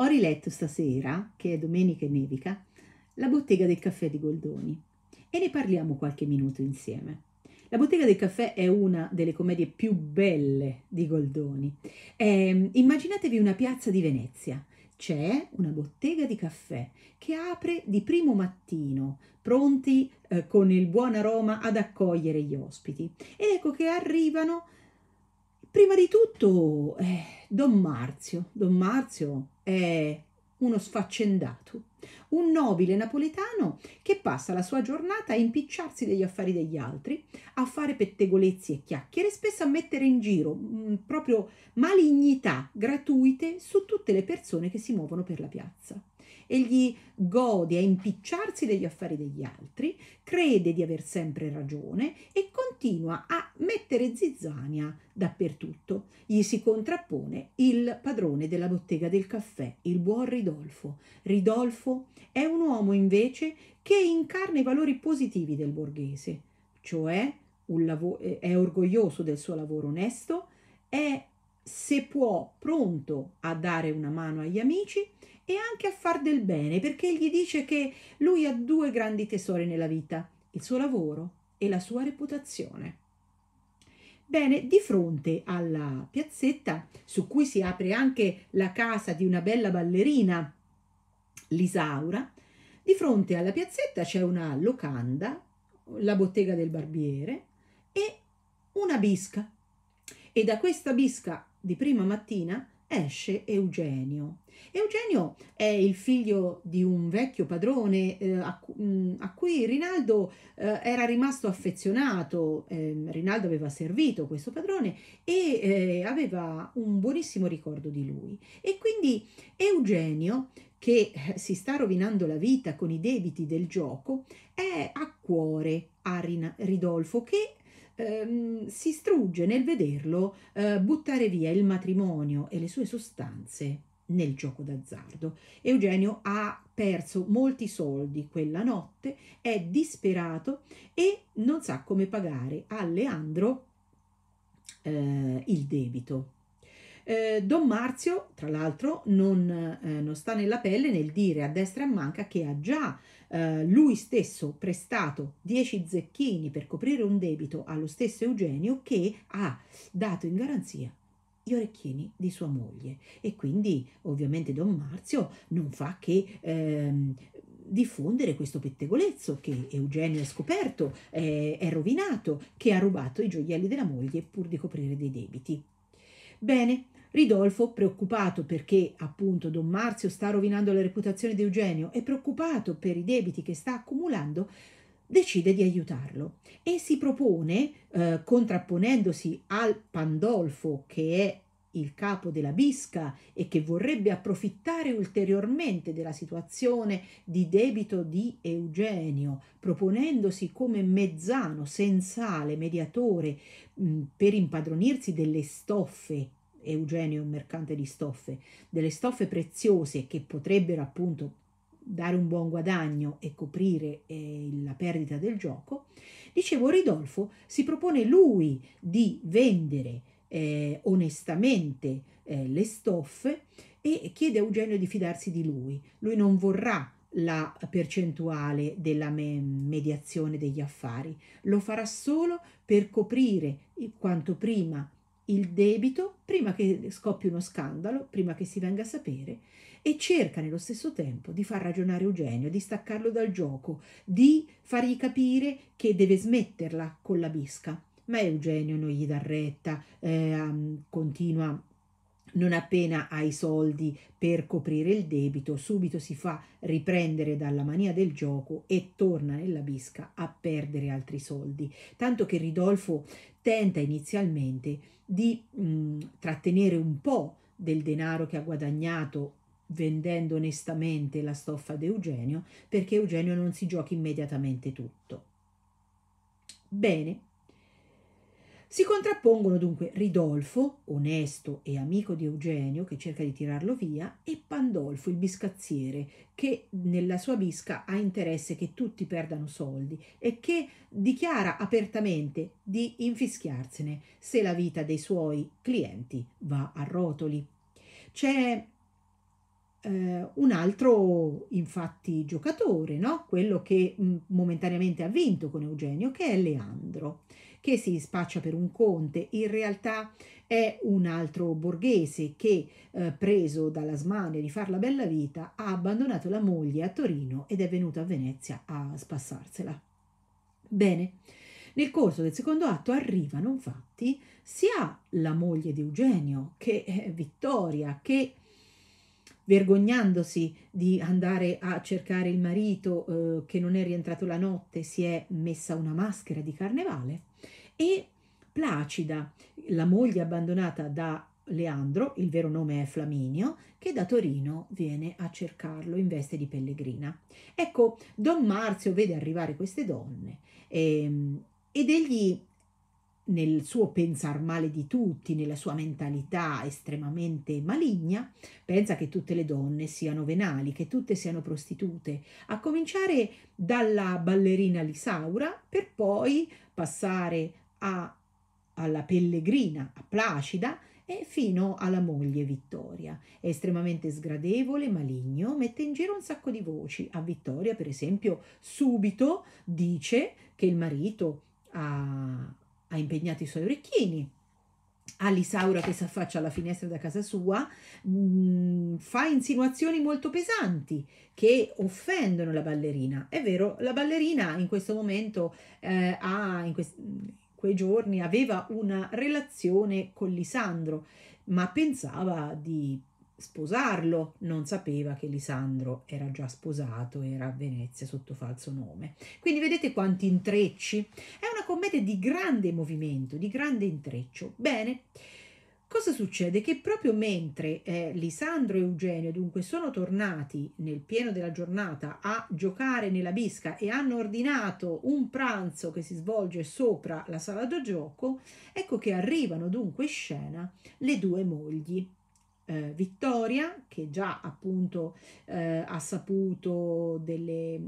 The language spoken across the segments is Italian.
Ho riletto stasera, che è domenica e nevica, La bottega del caffè di Goldoni e ne parliamo qualche minuto insieme. La bottega del caffè è una delle commedie più belle di Goldoni. Eh, immaginatevi una piazza di Venezia. C'è una bottega di caffè che apre di primo mattino, pronti eh, con il buon aroma ad accogliere gli ospiti. Ed ecco che arrivano prima di tutto eh, Don Marzio. Don Marzio è uno sfaccendato, un nobile napoletano che passa la sua giornata a impicciarsi degli affari degli altri, a fare pettegolezzi e chiacchiere, spesso a mettere in giro mh, mm, proprio malignità gratuite su tutte le persone che si muovono per la piazza. Egli gode a impicciarsi degli affari degli altri, crede di aver sempre ragione e continua a mettere zizzania dappertutto. Gli si contrappone il padrone della bottega del caffè, il buon Ridolfo. Ridolfo è un uomo invece che incarna i valori positivi del borghese, cioè lavo- eh, è orgoglioso del suo lavoro onesto, è se può pronto a dare una mano agli amici e anche a far del bene, perché gli dice che lui ha due grandi tesori nella vita, il suo lavoro e la sua reputazione. Bene, di fronte alla piazzetta, su cui si apre anche la casa di una bella ballerina, l'Isaura, di fronte alla piazzetta c'è una locanda, la bottega del barbiere e una bisca. E da questa bisca di prima mattina esce Eugenio. Eugenio è il figlio di un vecchio padrone eh, a, mh, mm, a, cui Rinaldo eh, era rimasto affezionato. Eh, Rinaldo aveva servito questo padrone e eh, aveva un buonissimo ricordo di lui. E quindi Eugenio, che eh, si sta rovinando la vita con i debiti del gioco, è a cuore a Rin- Ridolfo, che ehm, si strugge nel vederlo eh, buttare via il matrimonio e le sue sostanze nel gioco d'azzardo. Eugenio ha perso molti soldi quella notte, è disperato e non sa come pagare a Leandro eh, il debito. Eh, Don Marzio, tra l'altro, non, eh, non, sta nella pelle nel dire a destra e a manca che ha già eh, lui stesso prestato 10 zecchini per coprire un debito allo stesso Eugenio che ha dato in garanzia gli orecchini di sua moglie e quindi ovviamente Don Marzio non fa che ehm, diffondere questo pettegolezzo che Eugenio ha scoperto, eh, è rovinato, che ha rubato i gioielli della moglie pur di coprire dei debiti. Bene, Ridolfo, preoccupato perché appunto Don Marzio sta rovinando la reputazione di Eugenio e preoccupato per i debiti che sta accumulando, decide di aiutarlo e si propone, eh, contrapponendosi al Pandolfo che è il capo della bisca e che vorrebbe approfittare ulteriormente della situazione di debito di Eugenio, proponendosi come mezzano, sensale, mediatore mh, mm, per impadronirsi delle stoffe Eugenio un mercante di stoffe, delle stoffe preziose che potrebbero appunto dare un buon guadagno e coprire eh, la perdita del gioco, dicevo Ridolfo si propone lui di vendere eh, onestamente eh, le stoffe e chiede a Eugenio di fidarsi di lui. Lui non vorrà la percentuale della me- mediazione degli affari, lo farà solo per coprire quanto prima il debito prima che scoppi uno scandalo, prima che si venga a sapere, e cerca nello stesso tempo di far ragionare Eugenio, di staccarlo dal gioco, di fargli capire che deve smetterla con la bisca. Ma Eugenio non gli dà retta, eh, continua non appena ha i soldi per coprire il debito, subito si fa riprendere dalla mania del gioco e torna nella bisca a perdere altri soldi. Tanto che Ridolfo tenta inizialmente di mh, mm, trattenere un po' del denaro che ha guadagnato vendendo onestamente la stoffa ad Eugenio perché Eugenio non si giochi immediatamente tutto. Bene, si contrappongono dunque Ridolfo, onesto e amico di Eugenio, che cerca di tirarlo via, e Pandolfo, il biscazziere, che nella sua bisca ha interesse che tutti perdano soldi e che dichiara apertamente di infischiarsene se la vita dei suoi clienti va a rotoli. C'è Uh, un altro infatti giocatore, no? quello che mm, momentaneamente ha vinto con Eugenio, che è Leandro che si spaccia per un conte, in realtà è un altro borghese che, eh, preso dalla smania di far la bella vita, ha abbandonato la moglie a Torino ed è venuto a Venezia a spassarsela. Bene, nel corso del secondo atto arrivano infatti sia la moglie di Eugenio che è eh, Vittoria che vergognandosi di andare a cercare il marito eh, che non è rientrato la notte, si è messa una maschera di carnevale e Placida, la moglie abbandonata da Leandro, il vero nome è Flaminio, che da Torino viene a cercarlo in veste di pellegrina. Ecco, Don Marzio vede arrivare queste donne ehm, ed egli nel suo pensar male di tutti, nella sua mentalità estremamente maligna, pensa che tutte le donne siano venali, che tutte siano prostitute, a cominciare dalla ballerina Lisaura per poi passare a, alla pellegrina, a Placida, e fino alla moglie Vittoria. È estremamente sgradevole, maligno, mette in giro un sacco di voci. A Vittoria, per esempio, subito dice che il marito ha ha impegnato i suoi orecchini. Alisaura che si affaccia alla finestra da casa sua mh, mm, fa insinuazioni molto pesanti che offendono la ballerina. È vero, la ballerina in questo momento eh, ha in quest- quei giorni aveva una relazione con Lisandro, ma pensava di sposarlo, non sapeva che Lisandro era già sposato, era a Venezia sotto falso nome. Quindi vedete quanti intrecci. È una commedia di grande movimento, di grande intreccio. Bene. Cosa succede? Che proprio mentre eh, Lisandro e Eugenio dunque sono tornati nel pieno della giornata a giocare nella bisca e hanno ordinato un pranzo che si svolge sopra la sala da gioco, ecco che arrivano dunque in scena le due mogli eh, Vittoria, che già appunto eh, ha saputo delle,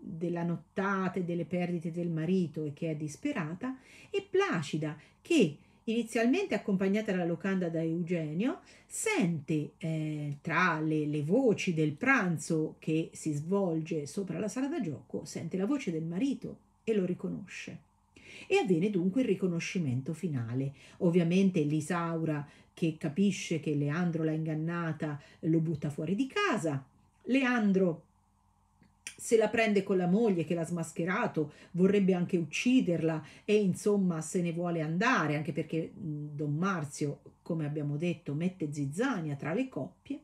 della nottata e delle perdite del marito e che è disperata, e Placida, che inizialmente accompagnata alla locanda da Eugenio, sente eh, tra le, le, voci del pranzo che si svolge sopra la sala da gioco, sente la voce del marito e lo riconosce. E avviene dunque il riconoscimento finale. Ovviamente l'Isaura che capisce che Leandro l'ha ingannata, lo butta fuori di casa. Leandro se la prende con la moglie che l'ha smascherato, vorrebbe anche ucciderla e insomma se ne vuole andare, anche perché Don Marzio, come abbiamo detto, mette zizzania tra le coppie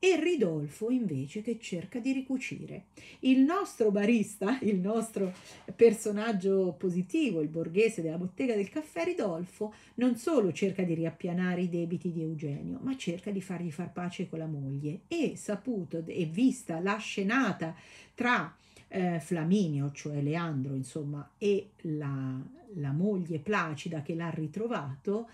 e Ridolfo invece che cerca di ricucire. Il nostro barista, il nostro personaggio positivo, il borghese della bottega del caffè Ridolfo, non solo cerca di riappianare i debiti di Eugenio, ma cerca di fargli far pace con la moglie e saputo e vista la scenata tra eh, Flaminio, cioè Leandro, insomma, e la, la moglie Placida che l'ha ritrovato,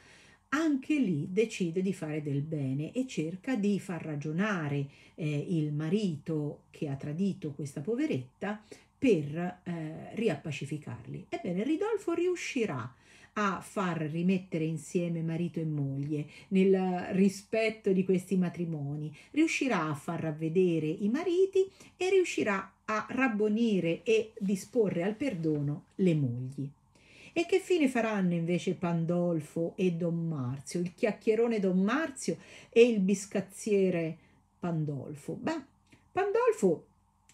anche lì decide di fare del bene e cerca di far ragionare eh, il marito che ha tradito questa poveretta per eh, riappacificarli. Ebbene, Ridolfo riuscirà a far rimettere insieme marito e moglie nel rispetto di questi matrimoni, riuscirà a far ravvedere i mariti e riuscirà a rabbonire e disporre al perdono le mogli. E che fine faranno invece Pandolfo e Don Marzio, il chiacchierone Don Marzio e il biscazziere Pandolfo? Beh, Pandolfo,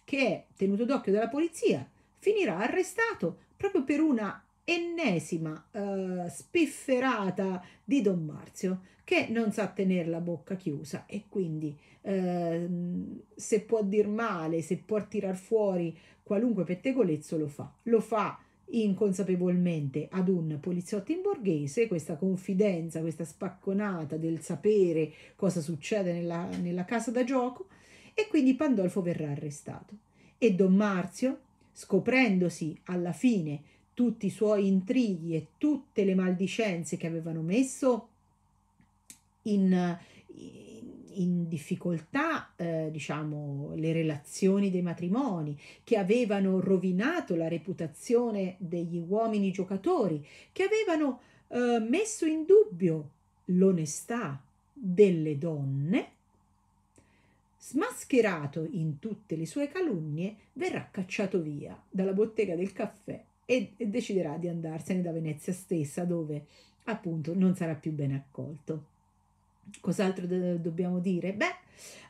che è tenuto d'occhio dalla polizia, finirà arrestato proprio per una ennesima uh, eh, spifferata di Don Marzio che non sa tenere la bocca chiusa e quindi uh, se può dir male, se può tirar fuori qualunque pettegolezzo lo fa. Lo fa inconsapevolmente ad un poliziotto in borghese questa confidenza, questa spacconata del sapere cosa succede nella, nella casa da gioco e quindi Pandolfo verrà arrestato. E Don Marzio, scoprendosi alla fine tutti i suoi intrighi e tutte le maldicenze che avevano messo in, in difficoltà eh, diciamo, le relazioni dei matrimoni, che avevano rovinato la reputazione degli uomini giocatori, che avevano eh, messo in dubbio l'onestà delle donne, smascherato in tutte le sue calunnie, verrà cacciato via dalla bottega del caffè e, e deciderà di andarsene da Venezia stessa, dove appunto non sarà più ben accolto. Cos'altro do- dobbiamo dire? Beh,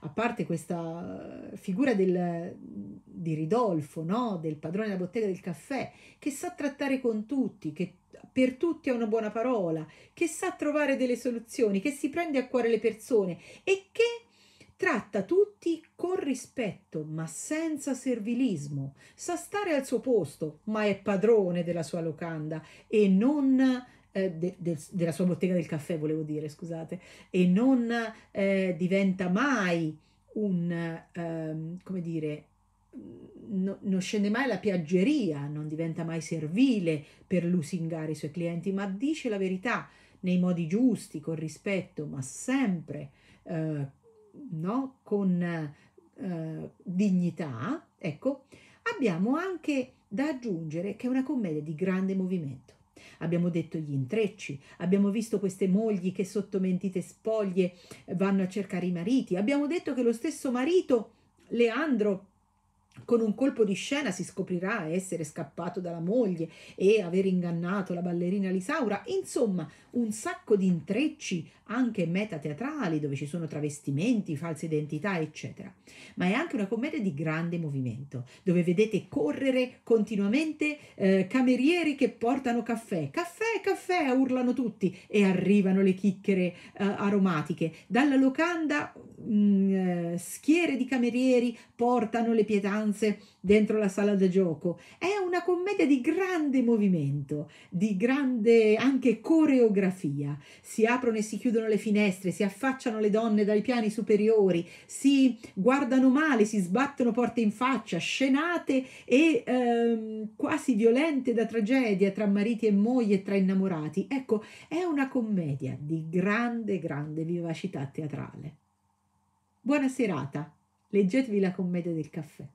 a parte questa figura del, di Ridolfo, no? del padrone della bottega del caffè, che sa trattare con tutti, che per tutti ha una buona parola, che sa trovare delle soluzioni, che si prende a cuore le persone e che tratta tutti con rispetto ma senza servilismo, sa stare al suo posto ma è padrone della sua locanda e non eh, de, de, della sua bottega del caffè, volevo dire, scusate, e non eh, diventa mai un, ehm, come dire, mm, no, non scende mai la piaggeria, non diventa mai servile per lusingare i suoi clienti, ma dice la verità nei modi giusti, con rispetto, ma sempre eh, no? con eh, dignità, ecco, abbiamo anche da aggiungere che è una commedia di grande movimento abbiamo detto gli intrecci, abbiamo visto queste mogli che sotto mentite spoglie vanno a cercare i mariti, abbiamo detto che lo stesso marito Leandro con un colpo di scena si scoprirà essere scappato dalla moglie e aver ingannato la ballerina Lisaura, insomma un sacco di intrecci anche metateatrali dove ci sono travestimenti, false identità, eccetera. Ma è anche una commedia di grande movimento, dove vedete correre continuamente eh, camerieri che portano caffè, caffè, caffè, urlano tutti e arrivano le chicchere eh, aromatiche. Dalla locanda mh, mm, eh, schiere di camerieri portano le pietanze stanze dentro la sala da gioco. È una commedia di grande movimento, di grande anche coreografia. Si aprono e si chiudono le finestre, si affacciano le donne dai piani superiori, si guardano male, si sbattono porte in faccia, scenate e ehm, quasi violente da tragedia tra mariti e moglie e tra innamorati. Ecco, è una commedia di grande, grande vivacità teatrale. Buona serata, leggetevi la commedia del caffè.